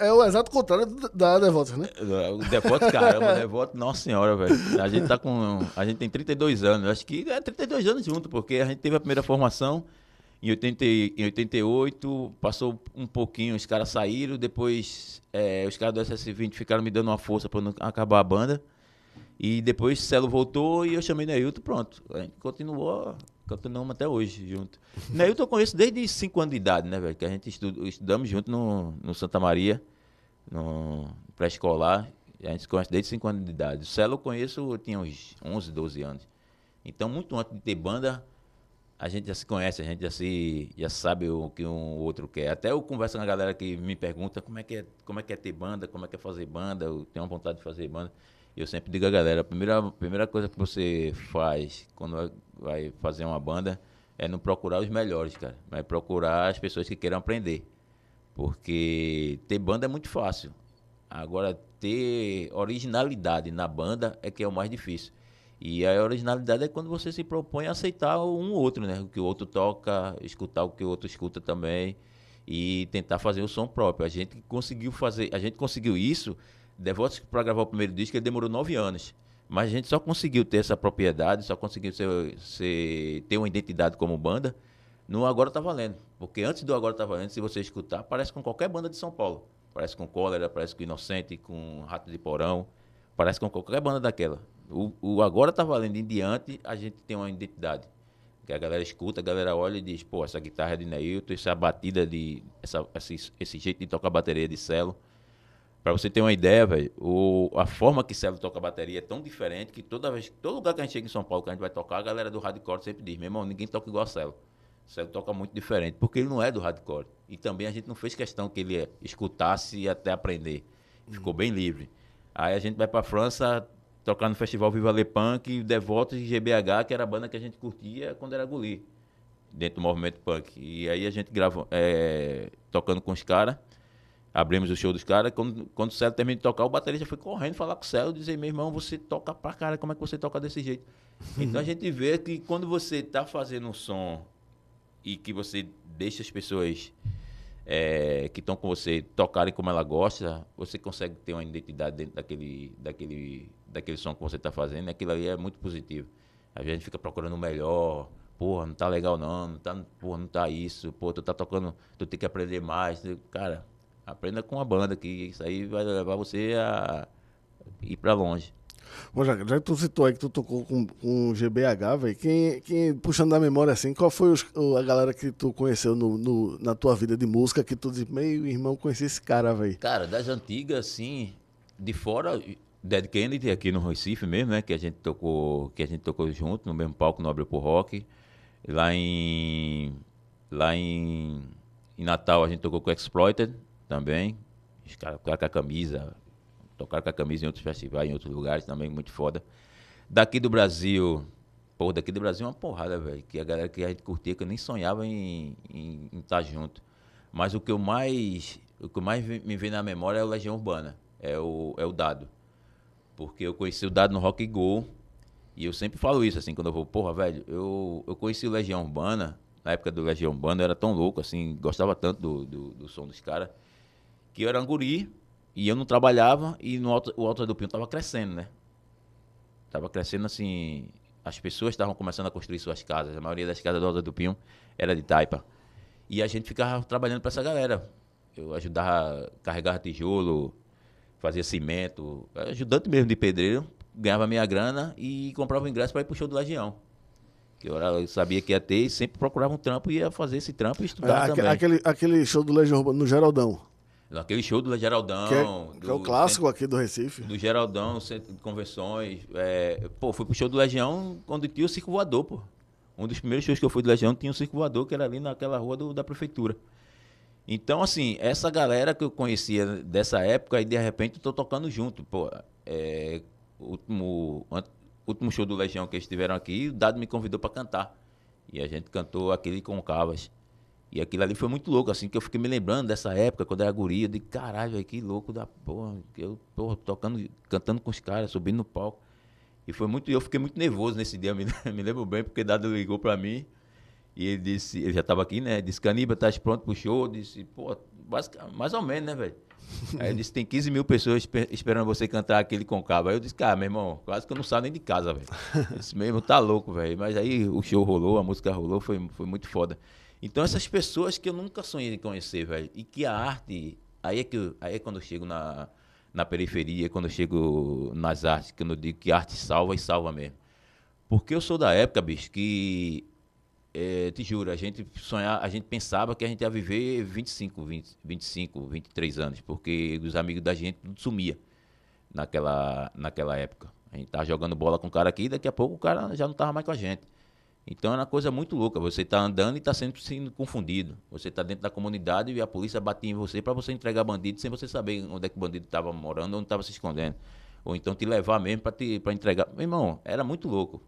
[SPEAKER 1] é, o, exato contrário da Devoto, né? É,
[SPEAKER 2] o Devoto, caramba, é [laughs] Devoto, nossa senhora, velho. A gente tá com. A gente tem 32 anos. Acho que é 32 anos junto, porque a gente teve a primeira formação em, 80, em 88, passou um pouquinho, os caras saíram, depois é, os caras do SS20 ficaram me dando uma força pra não acabar a banda. E depois Celo voltou e eu chamei Neilton, pronto. A gente continuou, continuamos até hoje junto. [laughs] Neilton eu conheço desde 5 anos de idade, né, velho? Que a gente estudo, estudamos junto no, no Santa Maria, no pré-escolar. A gente se conhece desde 5 anos de idade. O Celo eu conheço, eu tinha uns 11, 12 anos. Então, muito antes de ter banda, a gente já se conhece, a gente já, se, já sabe o que um outro quer. Até eu converso com a galera que me pergunta como é que é, como é que é ter banda, como é que é fazer banda, eu tenho vontade de fazer banda. Eu sempre digo a galera, a primeira, a primeira coisa que você faz quando vai fazer uma banda é não procurar os melhores, cara. Mas procurar as pessoas que queiram aprender. Porque ter banda é muito fácil. Agora, ter originalidade na banda é que é o mais difícil. E a originalidade é quando você se propõe a aceitar um ou outro, né? O que o outro toca, escutar o que o outro escuta também e tentar fazer o som próprio. A gente conseguiu fazer, a gente conseguiu isso Devotos, para gravar o primeiro disco, ele demorou nove anos. Mas a gente só conseguiu ter essa propriedade, só conseguiu ser, ser, ter uma identidade como banda no Agora Tá Valendo. Porque antes do Agora Tá Valendo, se você escutar, parece com qualquer banda de São Paulo. Parece com Cólera, parece com Inocente, com Rato de Porão. Parece com qualquer banda daquela. O, o Agora Tá Valendo em diante, a gente tem uma identidade. Que a galera escuta, a galera olha e diz, pô, essa guitarra é de Neilton, essa batida de... Essa, esse, esse jeito de tocar a bateria é de cello. Pra você ter uma ideia, velho, a forma que toca a bateria é tão diferente que toda vez, todo lugar que a gente chega em São Paulo, que a gente vai tocar, a galera do hardcore sempre diz, meu irmão, ninguém toca igual a Celo. Celo toca muito diferente, porque ele não é do hardcore. E também a gente não fez questão que ele escutasse e até aprender. Ficou hum. bem livre. Aí a gente vai pra França tocar no festival Viva Le Punk, Devotos e GBH, que era a banda que a gente curtia quando era guli dentro do movimento punk. E aí a gente gravou, é, tocando com os caras abrimos o show dos caras. Quando, quando o Célio terminou de tocar, o baterista foi correndo falar com o Célio e dizer: meu irmão, você toca pra cara, como é que você toca desse jeito? [laughs] Então a gente vê que quando você tá fazendo um som e que você deixa as pessoas é, que estão com você tocarem como ela gosta, você consegue ter uma identidade dentro daquele, daquele, daquele som que você tá fazendo. E aquilo ali é muito positivo. a gente fica procurando o melhor porra, não tá legal não, não tá, porra, não tá isso, pô, tu tá tocando, tu tem que aprender mais. Cara, Aprenda com a banda, que isso aí vai levar você a ir para longe.
[SPEAKER 1] Bom, já, já que tu citou aí que tu tocou com, com GBH, velho, quem, quem, puxando da memória assim, qual foi os, a galera que tu conheceu no, no, na tua vida de música que tu diz, meio irmão, conheci esse cara, velho?
[SPEAKER 2] Cara, das antigas, assim, de fora, Dead Kennedy aqui no Recife mesmo, né, que a gente tocou, que a gente tocou junto no mesmo palco no Abre pro Rock, lá em lá em, em Natal a gente tocou com Exploited, também. Os caras tocaram com a camisa, tocaram com a camisa em outros festivais, em outros lugares também, muito foda. Daqui do Brasil, pô, daqui do Brasil é uma porrada, velho. Que a galera que a gente curtia, que eu nem sonhava em estar tá junto. Mas o que eu mais. O que mais me vem na memória é o Legião Urbana, é o, é o Dado. Porque eu conheci o Dado no Rock Go. E eu sempre falo isso, assim, quando eu vou, porra, velho, eu, eu conheci o Legião Urbana, na época do Legião Urbana, eu era tão louco, assim, gostava tanto do, do, do som dos caras que eu era um guri e eu não trabalhava e no alto, o Alto do Pinho estava crescendo, né? Estava crescendo assim, as pessoas estavam começando a construir suas casas, a maioria das casas do Alto do Pinho era de taipa. E a gente ficava trabalhando para essa galera. Eu ajudava, carregava tijolo, fazia cimento, ajudante mesmo de pedreiro, ganhava minha grana e comprava o ingresso para ir pro show do Legião. Que eu, sabia que ia ter e sempre procurava um trampo e ia fazer esse trampo e
[SPEAKER 1] estudar é, também. Aquele, aquele show do Legião no Geraldão
[SPEAKER 2] aquele show do Geraldão. Que é, que do, é o
[SPEAKER 1] clássico aqui do Recife.
[SPEAKER 2] Do Geraldão, centro de convenções. É, pô, fui pro show do Legião, quando tinha o circo voador, pô. Um dos primeiros shows que eu fui do Legião tinha o circo voador, que era ali naquela rua do, da prefeitura. Então, assim, essa galera que eu conhecia dessa época, aí de repente eu tô tocando junto, pô. É, último, último show do Legião que eles tiveram aqui, o Dado me convidou para cantar. E a gente cantou aquele com Cavas. E aquilo ali foi muito louco, assim, que eu fiquei me lembrando dessa época, quando eu era guria, de caralho, véio, que louco da porra, eu porra, tocando, cantando com os caras, subindo no palco. E foi muito, eu fiquei muito nervoso nesse dia, [laughs] me, me lembro bem, porque Dado ligou para mim e ele disse, ele já estava aqui, né? Disse, Caniba, tá pronto pro show? Eu disse, pô, mais ou menos, né, velho? [laughs] Aí ele disse, tem 15 mil pessoas esperando você cantar aquele concavo. Aí eu disse, cara, ah, meu irmão, quase que eu não saio nem de casa, velho. [laughs] Isso mesmo, tá louco, velho. Mas aí o show rolou, a música rolou, foi, foi muito foda. Então, essas pessoas que eu nunca sonhei em conhecer, velho, e que a arte. Aí é, que eu, aí é quando eu chego na, na periferia, quando eu chego nas artes, que eu digo que arte salva e salva mesmo. Porque eu sou da época, bicho, que. É, te juro, a gente sonhar, a gente pensava que a gente ia viver 25, 20, 25, 23 anos, porque os amigos da gente tudo sumia naquela, naquela época. A gente tava jogando bola com o cara aqui, daqui a pouco o cara já não tava mais com a gente. Então é uma coisa muito louca. Você está andando e está sendo confundido. Você está dentro da comunidade e a polícia batia em você para você entregar bandido sem você saber onde é que o bandido estava morando, onde estava se escondendo. Ou então te levar mesmo para entregar. Meu irmão, era muito louco.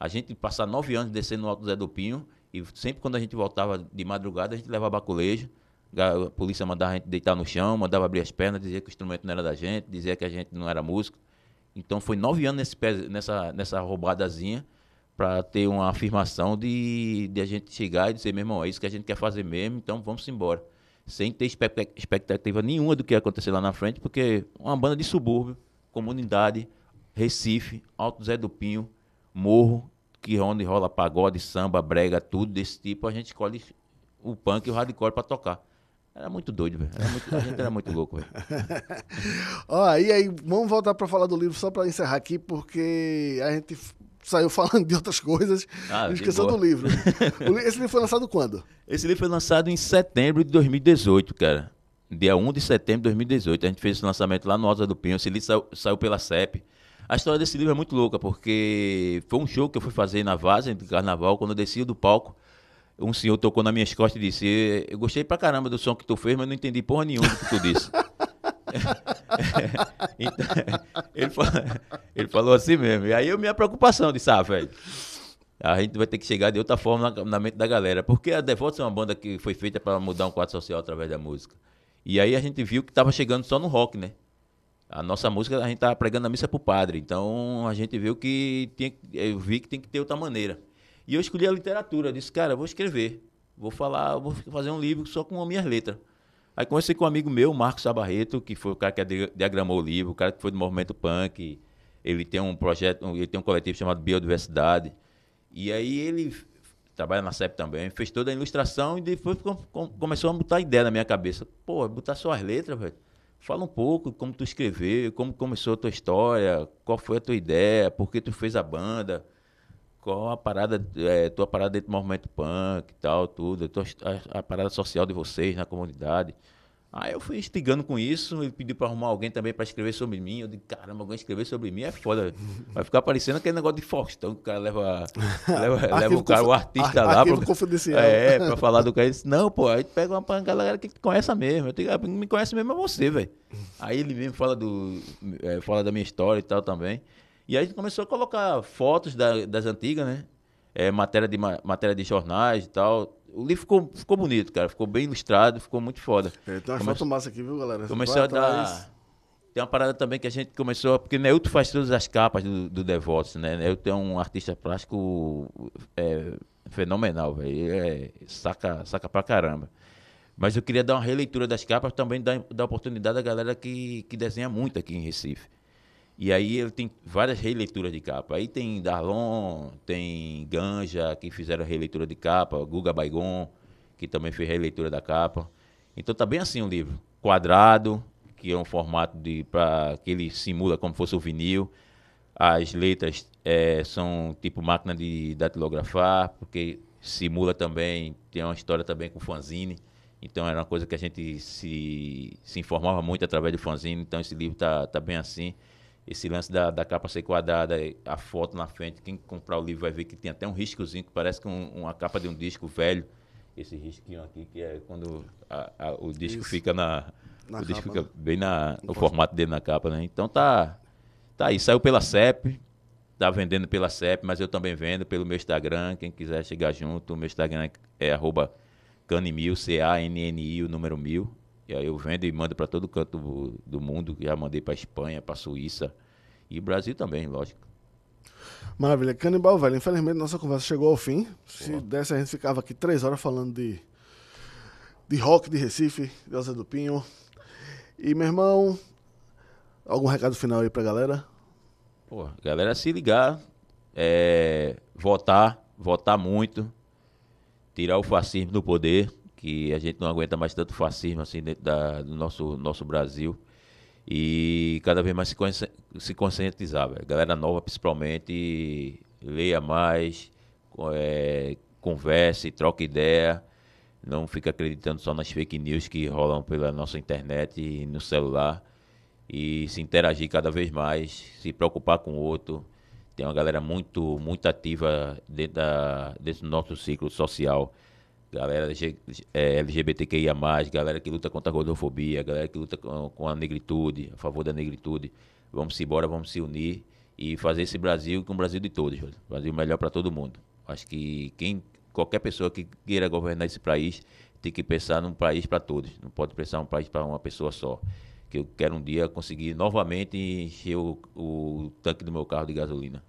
[SPEAKER 2] A gente passar nove anos descendo no Alto do Zé do Pinho e sempre quando a gente voltava de madrugada, a gente levava baculejo. A polícia mandava a gente deitar no chão, mandava abrir as pernas, dizia que o instrumento não era da gente, dizia que a gente não era músico. Então foi nove anos nesse, nessa, nessa roubadazinha para ter uma afirmação de, de a gente chegar e dizer, meu irmão, é isso que a gente quer fazer mesmo, então vamos embora. Sem ter expectativa nenhuma do que ia acontecer lá na frente, porque uma banda de subúrbio, comunidade, Recife, Alto Zé do Pinho, Morro, que onde rola pagode, samba, brega, tudo desse tipo, a gente escolhe o punk e o hardcore para tocar. Era muito doido, velho. A gente era muito louco, velho. [laughs]
[SPEAKER 1] Ó, e aí, vamos voltar para falar do livro só para encerrar aqui, porque a gente saiu [laughs] falando de outras coisas ah, esqueceu do livro. [laughs] Esse livro foi lançado quando? Esse livro foi
[SPEAKER 2] lançado em setembro de 2018, cara. Dia 1 de setembro de 2018. A gente fez esse lançamento lá no Alto do Pinho. Esse livro saiu, saiu pela CEP. A história desse livro é muito louca, porque foi um show que eu fui fazer na Vaza, de carnaval, quando eu desci do palco um senhor tocou nas minhas costas e disse: Eu gostei pra caramba do som que tu fez, mas não entendi porra nenhuma do que tu disse. [laughs] [laughs] então, ele, falou, ele, falou assim mesmo. E aí a minha preocupação de ah, velho. A gente vai ter que chegar de outra forma na, na mente da galera. Porque a Devotos é uma banda que foi feita para mudar um quadro social através da música. E aí a gente viu que estava chegando só no rock, né? A nossa música, a gente estava pregando a missa para o padre. Então a gente viu que tinha, eu vi que tem que ter outra maneira. E eu escolhi a literatura. Eu disse, cara, vou escrever. Vou falar, vou fazer um livro só com as minhas letras. Aí conversei com um amigo meu, Marcos Sabarreto, que foi o cara que diagramou o livro, o cara que foi do movimento punk. Ele tem um projeto, ele tem um coletivo chamado Biodiversidade. E aí ele trabalha na CEP também, fez toda a ilustração e depois começou a botar ideia na minha cabeça. Pô, botar só as letras, velho. Fala um pouco como tu escreveu, como começou a tua história, qual foi a tua ideia, por que tu fez a banda qual a parada, é, tua parada dentro do movimento punk e tal, tudo, a, a, parada social de vocês na comunidade. Aí eu fui instigando com isso, e pedi para arrumar alguém também para escrever sobre mim. Eu disse, caramba, alguém escrever sobre mim é foda. Vai ficar parecendo aquele negócio de fox que o cara leva, [laughs] leva, leva o cara, o artista ar lá. pra, confidencial. É, para falar do cara. Ele disse, não, pô, aí pega uma galera que te conhece mesmo. Eu digo, ah, me conhece mesmo é você, velho. Aí ele mesmo fala, do, é, fala da minha história e tal também. E aí a gente começou a colocar fotos da, das antigas, né? É, matéria, de, matéria de jornais e tal. O livro ficou, ficou bonito, cara. Ficou bem ilustrado, ficou muito foda. É, tem uma foto massa aqui, viu, galera? Começou a dar... Tem uma parada também que a gente começou, porque Neilton faz todas as capas do, do Devotos, né? Neilton é um artista plástico é, fenomenal, velho. É, saca, saca pra caramba. Mas eu queria dar uma releitura das capas também, dar, dar oportunidade à galera que, que desenha muito aqui em Recife. E aí ele tem várias releituras de capa. Aí tem Darlon, tem Ganja, que fizeram releitura de capa, Guga Baigon, que também fez releitura da capa. Então tá bem assim o livro. Quadrado, que é um formato de pra, que ele simula como fosse o vinil. As letras é, são tipo máquina de datilografar, porque simula também, tem uma história também com fanzine. Então era uma coisa que a gente se, se informava muito através do fanzine. Então esse livro tá, tá bem assim esse lance da, da capa ser quadrada, a foto na frente, quem comprar o livro vai ver que tem até um riscozinho, que parece que um, uma capa de um disco velho. Esse risquinho aqui, que é quando a, a, o disco Isso. fica na. na o capa, disco fica né? bem na. no formato dele na capa, né? Então tá. Tá aí, saiu pela CEP, tá vendendo pela CEP, mas eu também vendo pelo meu Instagram. Quem quiser chegar junto, o meu Instagram é arroba canimil, C-A-N-N-I, o número mil. E aí eu vendo e mando para todo canto do, do mundo. Já mandei para Espanha, para Suíça e Brasil também, lógico.
[SPEAKER 1] Maravilha. Canibal, velho, infelizmente nossa conversa chegou ao fim. Se Pô. desse, a gente ficava aqui três horas falando de, de rock de Recife, de Osa do Pinho. E, meu irmão, algum recado final aí pra galera? Pô,
[SPEAKER 2] galera, se ligar, é, votar, votar muito, tirar o fascismo do poder, que a gente não aguenta mais tanto fascismo assim dentro da, do nosso, nosso Brasil e cada vez mais se, consci se conscientizar. Véio. Galera nova, principalmente, leia mais, é, converse, troque ideia. Não fica acreditando só nas fake news que rolam pela nossa internet e no celular. E se interagir cada vez mais, se preocupar com o outro. Tem uma galera muito, muito ativa dentro, da, dentro do nosso ciclo social galera é, LGBTQIA, galera que luta contra a gordofobia, galera que luta com a negritude, a favor da negritude. Vamos embora, vamos se unir e fazer esse Brasil com o Brasil de todos, Brasil melhor para todo mundo. Acho que quem, qualquer pessoa que queira governar esse país tem que pensar num país para todos. Não pode pensar um país para uma pessoa só. Que eu quero um dia conseguir novamente encher o, o tanque do meu carro de gasolina.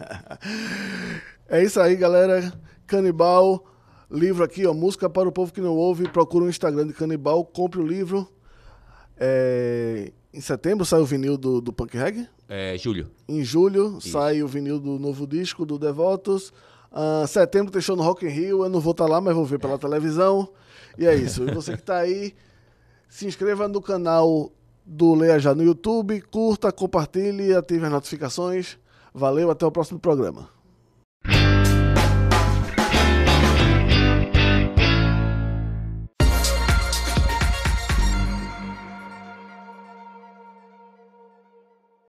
[SPEAKER 1] [laughs] é isso aí, galera. Canibal. Livro aqui, ó, Música para o Povo que Não Ouve. Procura o um Instagram de Canibal, compre o livro. É, em setembro sai o vinil do, do Punk Reggae? É, julho. Em julho Isso. sai o vinil do novo disco do Devotos. Uh, setembro deixou show no Rock in Rio, eu não vou estar tá lá, mas vou ver pela é. televisão. E é isso. E você que está aí, [laughs] se inscreva no canal do Leia Já no YouTube, curta, compartilhe, ative as notificações. Valeu, até o próximo programa.